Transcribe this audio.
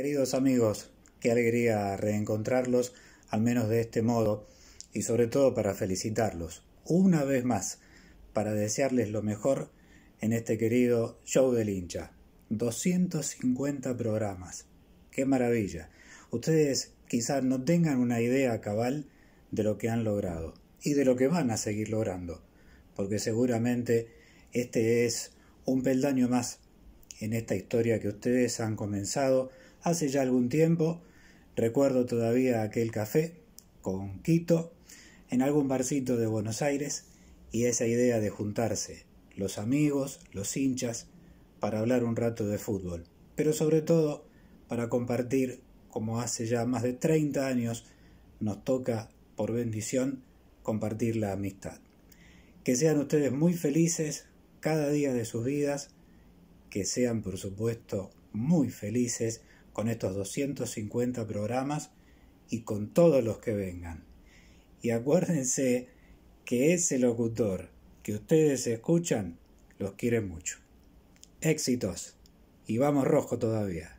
Queridos amigos, qué alegría reencontrarlos, al menos de este modo, y sobre todo para felicitarlos, una vez más, para desearles lo mejor en este querido show del hincha. 250 programas. ¡Qué maravilla! Ustedes quizás no tengan una idea cabal de lo que han logrado y de lo que van a seguir logrando, porque seguramente este es un peldaño más en esta historia que ustedes han comenzado hace ya algún tiempo. Recuerdo todavía aquel café con Quito en algún barcito de Buenos Aires y esa idea de juntarse los amigos, los hinchas, para hablar un rato de fútbol, pero sobre todo para compartir, como hace ya más de 30 años nos toca por bendición compartir la amistad. Que sean ustedes muy felices cada día de sus vidas, que sean por supuesto muy felices con estos 250 programas y con todos los que vengan. Y acuérdense que ese locutor que ustedes escuchan los quiere mucho. Éxitos. Y vamos rojo todavía.